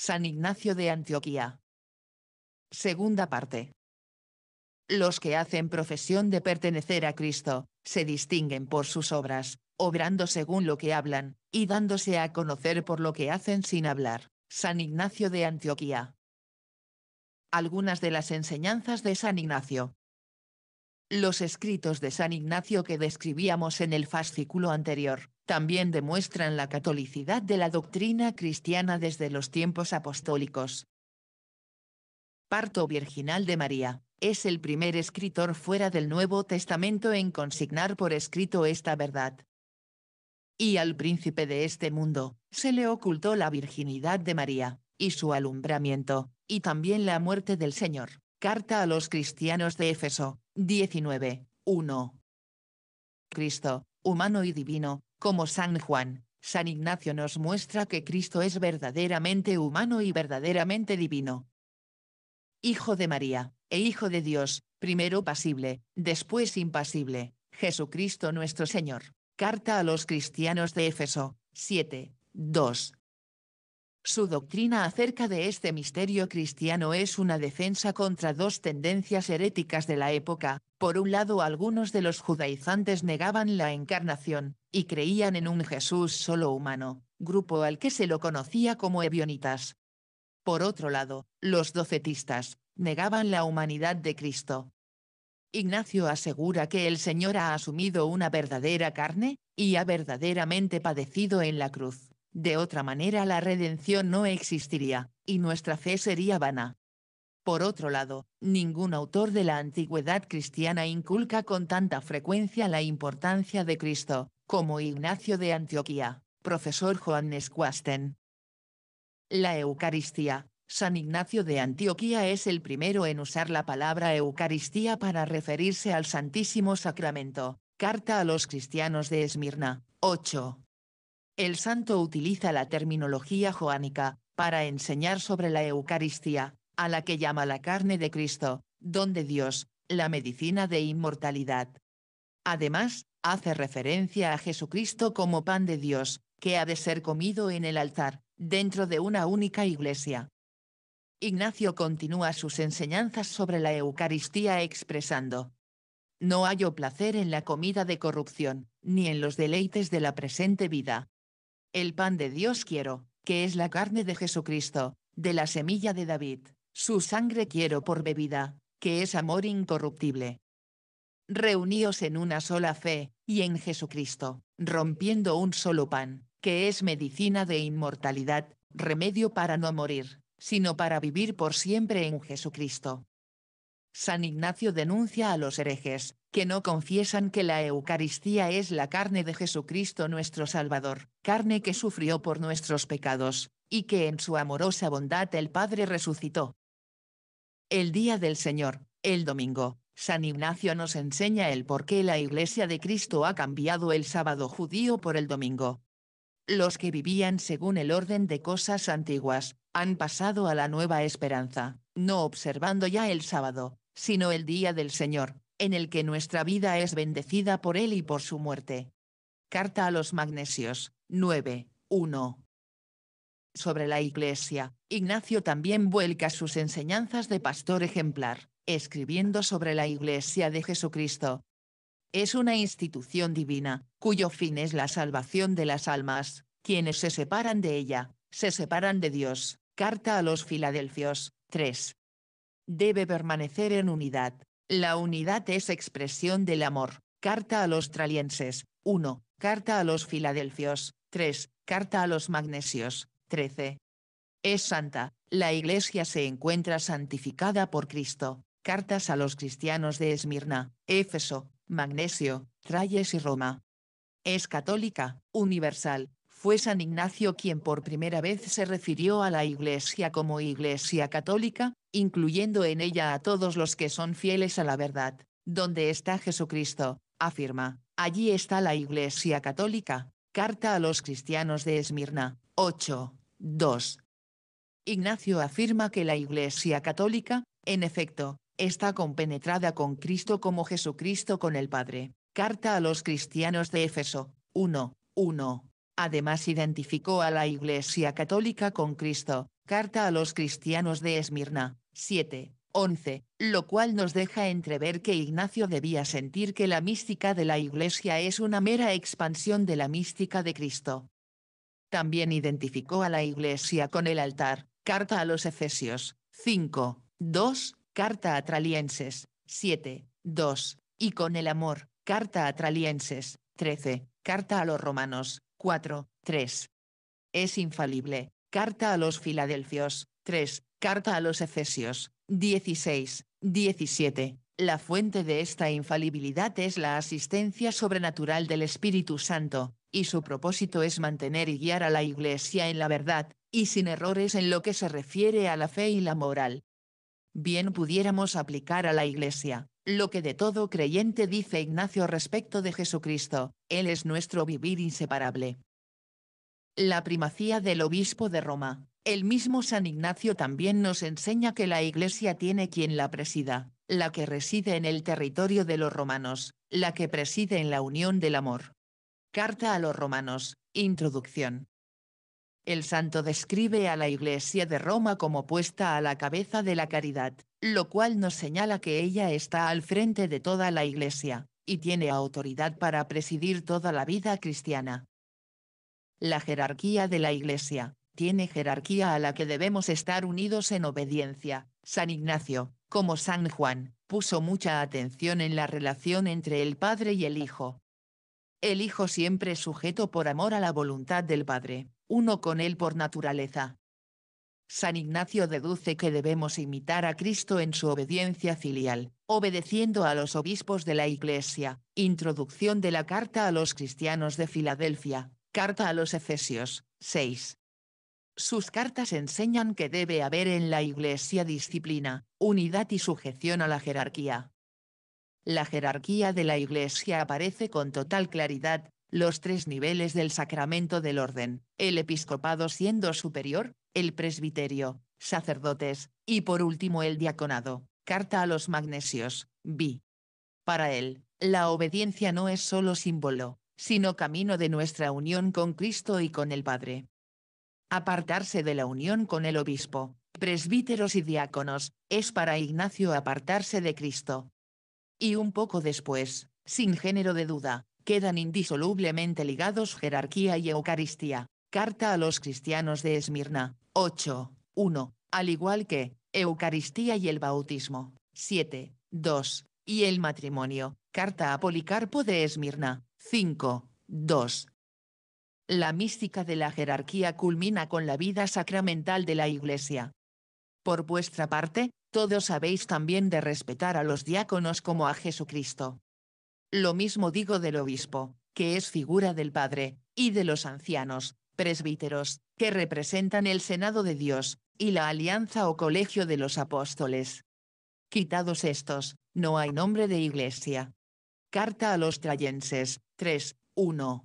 San Ignacio de Antioquía. Segunda parte. Los que hacen profesión de pertenecer a Cristo, se distinguen por sus obras, obrando según lo que hablan, y dándose a conocer por lo que hacen sin hablar. San Ignacio de Antioquía. Algunas de las enseñanzas de San Ignacio. Los escritos de San Ignacio que describíamos en el fascículo anterior, también demuestran la catolicidad de la doctrina cristiana desde los tiempos apostólicos. Parto Virginal de María, es el primer escritor fuera del Nuevo Testamento en consignar por escrito esta verdad. Y al príncipe de este mundo, se le ocultó la virginidad de María, y su alumbramiento, y también la muerte del Señor. Carta a los cristianos de Éfeso, 19, Cristo, humano y divino, como San Juan, San Ignacio nos muestra que Cristo es verdaderamente humano y verdaderamente divino. Hijo de María, e Hijo de Dios, primero pasible, después impasible, Jesucristo nuestro Señor. Carta a los cristianos de Éfeso, 7, su doctrina acerca de este misterio cristiano es una defensa contra dos tendencias heréticas de la época. Por un lado, algunos de los judaizantes negaban la encarnación, y creían en un Jesús solo humano, grupo al que se lo conocía como Evionitas. Por otro lado, los docetistas, negaban la humanidad de Cristo. Ignacio asegura que el Señor ha asumido una verdadera carne, y ha verdaderamente padecido en la cruz de otra manera la redención no existiría, y nuestra fe sería vana. Por otro lado, ningún autor de la antigüedad cristiana inculca con tanta frecuencia la importancia de Cristo, como Ignacio de Antioquía, profesor Johannes Quasten. La Eucaristía. San Ignacio de Antioquía es el primero en usar la palabra Eucaristía para referirse al Santísimo Sacramento. Carta a los cristianos de Esmirna, 8. El santo utiliza la terminología joánica, para enseñar sobre la Eucaristía, a la que llama la carne de Cristo, don de Dios, la medicina de inmortalidad. Además, hace referencia a Jesucristo como pan de Dios, que ha de ser comido en el altar, dentro de una única iglesia. Ignacio continúa sus enseñanzas sobre la Eucaristía expresando. No hallo placer en la comida de corrupción, ni en los deleites de la presente vida, el pan de Dios quiero, que es la carne de Jesucristo, de la semilla de David, su sangre quiero por bebida, que es amor incorruptible. Reuníos en una sola fe, y en Jesucristo, rompiendo un solo pan, que es medicina de inmortalidad, remedio para no morir, sino para vivir por siempre en Jesucristo. San Ignacio denuncia a los herejes, que no confiesan que la Eucaristía es la carne de Jesucristo nuestro Salvador, carne que sufrió por nuestros pecados, y que en su amorosa bondad el Padre resucitó. El Día del Señor, el domingo, San Ignacio nos enseña el por qué la Iglesia de Cristo ha cambiado el sábado judío por el domingo. Los que vivían según el orden de cosas antiguas, han pasado a la nueva esperanza, no observando ya el sábado, sino el Día del Señor, en el que nuestra vida es bendecida por Él y por su muerte. Carta a los Magnesios, 9:1. Sobre la Iglesia, Ignacio también vuelca sus enseñanzas de pastor ejemplar, escribiendo sobre la Iglesia de Jesucristo. Es una institución divina, cuyo fin es la salvación de las almas, quienes se separan de ella, se separan de Dios. Carta a los Filadelfios, 3. Debe permanecer en unidad, la unidad es expresión del amor. Carta a los tralienses, 1. Carta a los filadelfios, 3. Carta a los magnesios, 13. Es santa, la iglesia se encuentra santificada por Cristo. Cartas a los cristianos de Esmirna, Éfeso, Magnesio, Trayes y Roma. Es católica, universal, fue San Ignacio quien por primera vez se refirió a la Iglesia como Iglesia Católica, incluyendo en ella a todos los que son fieles a la verdad. Donde está Jesucristo, afirma, allí está la Iglesia Católica. Carta a los cristianos de Esmirna, 8, 2. Ignacio afirma que la Iglesia Católica, en efecto, está compenetrada con Cristo como Jesucristo con el Padre. Carta a los cristianos de Éfeso, 1, 1. Además identificó a la Iglesia Católica con Cristo, Carta a los cristianos de Esmirna, 7, 11, lo cual nos deja entrever que Ignacio debía sentir que la mística de la Iglesia es una mera expansión de la mística de Cristo. También identificó a la Iglesia con el altar, carta a los Efesios, 5, 2, carta a Tralienses, 7, 2, y con el amor, carta a Tralienses, 13, carta a los Romanos, 4, 3. Es infalible, Carta a los Filadelfios, 3, Carta a los Efesios, 16, 17. La fuente de esta infalibilidad es la asistencia sobrenatural del Espíritu Santo, y su propósito es mantener y guiar a la Iglesia en la verdad, y sin errores en lo que se refiere a la fe y la moral. Bien pudiéramos aplicar a la Iglesia, lo que de todo creyente dice Ignacio respecto de Jesucristo, Él es nuestro vivir inseparable la primacía del obispo de Roma. El mismo San Ignacio también nos enseña que la Iglesia tiene quien la presida, la que reside en el territorio de los romanos, la que preside en la unión del amor. Carta a los romanos, introducción. El santo describe a la Iglesia de Roma como puesta a la cabeza de la caridad, lo cual nos señala que ella está al frente de toda la Iglesia, y tiene autoridad para presidir toda la vida cristiana. La jerarquía de la Iglesia, tiene jerarquía a la que debemos estar unidos en obediencia. San Ignacio, como San Juan, puso mucha atención en la relación entre el Padre y el Hijo. El Hijo siempre sujeto por amor a la voluntad del Padre, uno con él por naturaleza. San Ignacio deduce que debemos imitar a Cristo en su obediencia filial, obedeciendo a los obispos de la Iglesia. Introducción de la carta a los cristianos de Filadelfia. Carta a los Efesios, 6. Sus cartas enseñan que debe haber en la Iglesia disciplina, unidad y sujeción a la jerarquía. La jerarquía de la Iglesia aparece con total claridad, los tres niveles del sacramento del orden, el episcopado siendo superior, el presbiterio, sacerdotes, y por último el diaconado, carta a los magnesios, b. Para él, la obediencia no es solo símbolo, sino camino de nuestra unión con Cristo y con el Padre. Apartarse de la unión con el obispo, presbíteros y diáconos, es para Ignacio apartarse de Cristo. Y un poco después, sin género de duda, quedan indisolublemente ligados jerarquía y Eucaristía. Carta a los cristianos de Esmirna, 8, 1, al igual que, Eucaristía y el bautismo, 7, 2, y el matrimonio, carta a Policarpo de Esmirna, 5. 2. La mística de la jerarquía culmina con la vida sacramental de la Iglesia. Por vuestra parte, todos habéis también de respetar a los diáconos como a Jesucristo. Lo mismo digo del obispo, que es figura del Padre, y de los ancianos, presbíteros, que representan el Senado de Dios, y la alianza o colegio de los apóstoles. Quitados estos, no hay nombre de iglesia. Carta a los Trayenses, 3.1.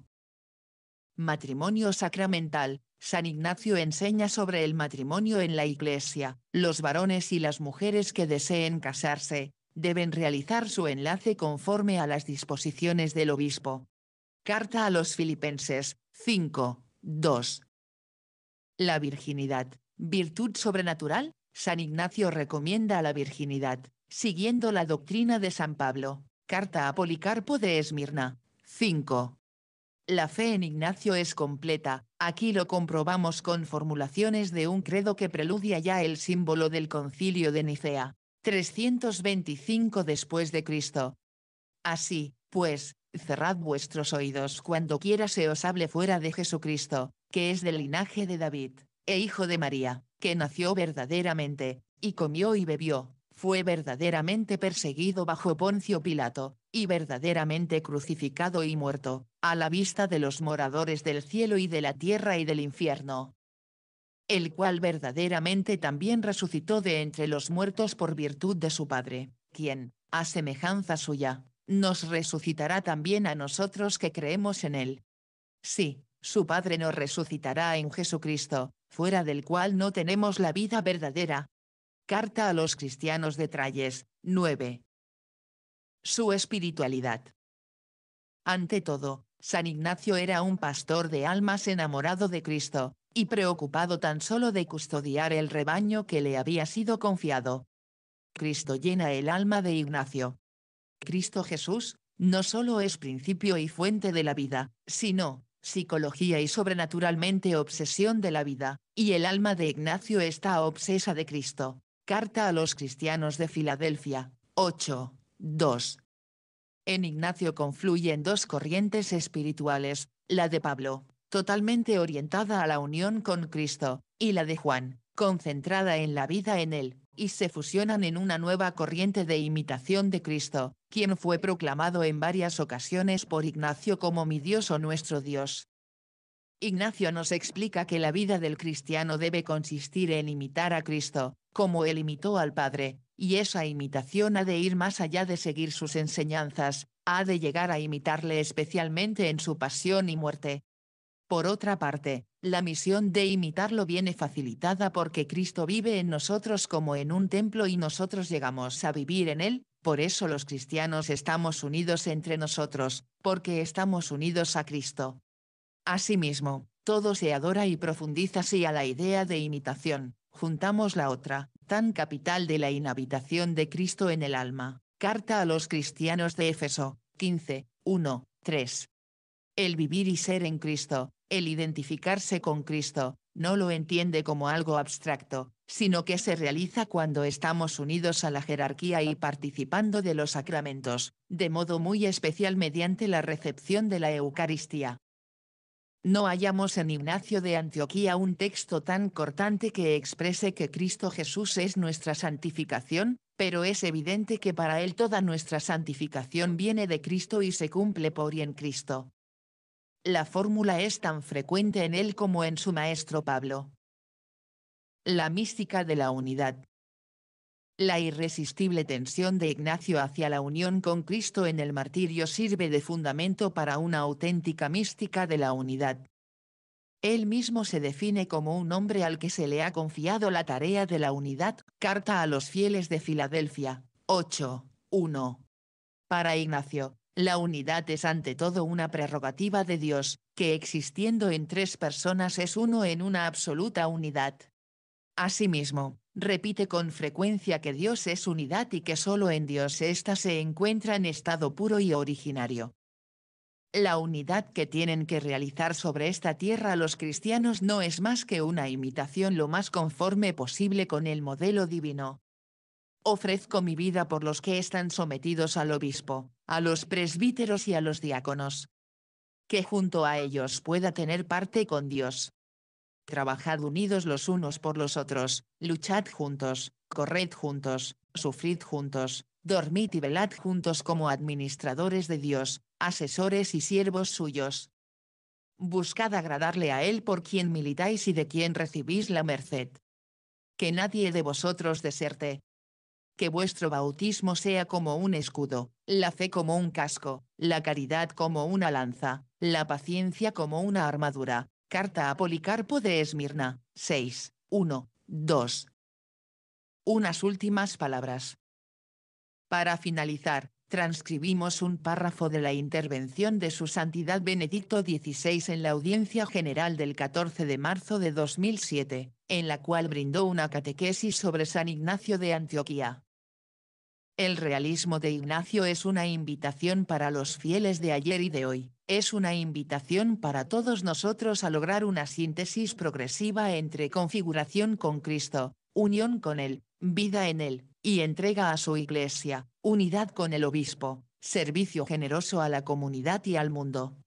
Matrimonio sacramental. San Ignacio enseña sobre el matrimonio en la Iglesia. Los varones y las mujeres que deseen casarse, deben realizar su enlace conforme a las disposiciones del obispo. Carta a los Filipenses 5, 2. La virginidad, virtud sobrenatural, San Ignacio recomienda la virginidad, siguiendo la doctrina de San Pablo, carta a Policarpo de Esmirna. 5. La fe en Ignacio es completa, aquí lo comprobamos con formulaciones de un credo que preludia ya el símbolo del concilio de Nicea, 325 después de Cristo. Así, pues, cerrad vuestros oídos cuando quiera se os hable fuera de Jesucristo, que es del linaje de David, e hijo de María, que nació verdaderamente, y comió y bebió, fue verdaderamente perseguido bajo Poncio Pilato, y verdaderamente crucificado y muerto, a la vista de los moradores del cielo y de la tierra y del infierno. El cual verdaderamente también resucitó de entre los muertos por virtud de su Padre, quien, a semejanza suya, nos resucitará también a nosotros que creemos en Él. Sí, su Padre nos resucitará en Jesucristo, fuera del cual no tenemos la vida verdadera. Carta a los Cristianos de Trayes, 9 su espiritualidad. Ante todo, San Ignacio era un pastor de almas enamorado de Cristo, y preocupado tan solo de custodiar el rebaño que le había sido confiado. Cristo llena el alma de Ignacio. Cristo Jesús, no solo es principio y fuente de la vida, sino, psicología y sobrenaturalmente obsesión de la vida, y el alma de Ignacio está obsesa de Cristo. Carta a los Cristianos de Filadelfia, 8. 2. En Ignacio confluyen dos corrientes espirituales, la de Pablo, totalmente orientada a la unión con Cristo, y la de Juan, concentrada en la vida en Él, y se fusionan en una nueva corriente de imitación de Cristo, quien fue proclamado en varias ocasiones por Ignacio como mi Dios o nuestro Dios. Ignacio nos explica que la vida del cristiano debe consistir en imitar a Cristo, como él imitó al Padre, y esa imitación ha de ir más allá de seguir sus enseñanzas, ha de llegar a imitarle especialmente en su pasión y muerte. Por otra parte, la misión de imitarlo viene facilitada porque Cristo vive en nosotros como en un templo y nosotros llegamos a vivir en él, por eso los cristianos estamos unidos entre nosotros, porque estamos unidos a Cristo. Asimismo, todo se adora y profundiza así a la idea de imitación. Juntamos la otra, tan capital de la inhabitación de Cristo en el alma. Carta a los cristianos de Éfeso, 15, 1, 3. El vivir y ser en Cristo, el identificarse con Cristo, no lo entiende como algo abstracto, sino que se realiza cuando estamos unidos a la jerarquía y participando de los sacramentos, de modo muy especial mediante la recepción de la Eucaristía. No hallamos en Ignacio de Antioquía un texto tan cortante que exprese que Cristo Jesús es nuestra santificación, pero es evidente que para él toda nuestra santificación viene de Cristo y se cumple por y en Cristo. La fórmula es tan frecuente en él como en su maestro Pablo. La mística de la unidad. La irresistible tensión de Ignacio hacia la unión con Cristo en el martirio sirve de fundamento para una auténtica mística de la unidad. Él mismo se define como un hombre al que se le ha confiado la tarea de la unidad, carta a los fieles de Filadelfia, 8.1. Para Ignacio, la unidad es ante todo una prerrogativa de Dios, que existiendo en tres personas es uno en una absoluta unidad. Asimismo, repite con frecuencia que Dios es unidad y que solo en Dios ésta se encuentra en estado puro y originario. La unidad que tienen que realizar sobre esta tierra los cristianos no es más que una imitación lo más conforme posible con el modelo divino. Ofrezco mi vida por los que están sometidos al obispo, a los presbíteros y a los diáconos. Que junto a ellos pueda tener parte con Dios, Trabajad unidos los unos por los otros, luchad juntos, corred juntos, sufrid juntos, dormid y velad juntos como administradores de Dios, asesores y siervos suyos. Buscad agradarle a Él por quien militáis y de quien recibís la merced. Que nadie de vosotros deserte. Que vuestro bautismo sea como un escudo, la fe como un casco, la caridad como una lanza, la paciencia como una armadura, Carta a Policarpo de Esmirna, 6, 1, 2. Unas últimas palabras. Para finalizar, transcribimos un párrafo de la intervención de Su Santidad Benedicto XVI en la Audiencia General del 14 de marzo de 2007, en la cual brindó una catequesis sobre San Ignacio de Antioquía. El realismo de Ignacio es una invitación para los fieles de ayer y de hoy, es una invitación para todos nosotros a lograr una síntesis progresiva entre configuración con Cristo, unión con Él, vida en Él, y entrega a su Iglesia, unidad con el Obispo, servicio generoso a la comunidad y al mundo.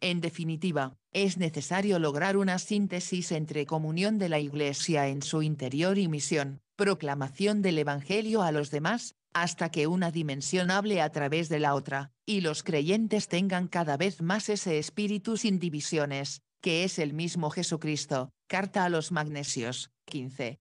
En definitiva, es necesario lograr una síntesis entre comunión de la Iglesia en su interior y misión, proclamación del Evangelio a los demás, hasta que una dimensión hable a través de la otra, y los creyentes tengan cada vez más ese espíritu sin divisiones, que es el mismo Jesucristo. Carta a los Magnesios, 15.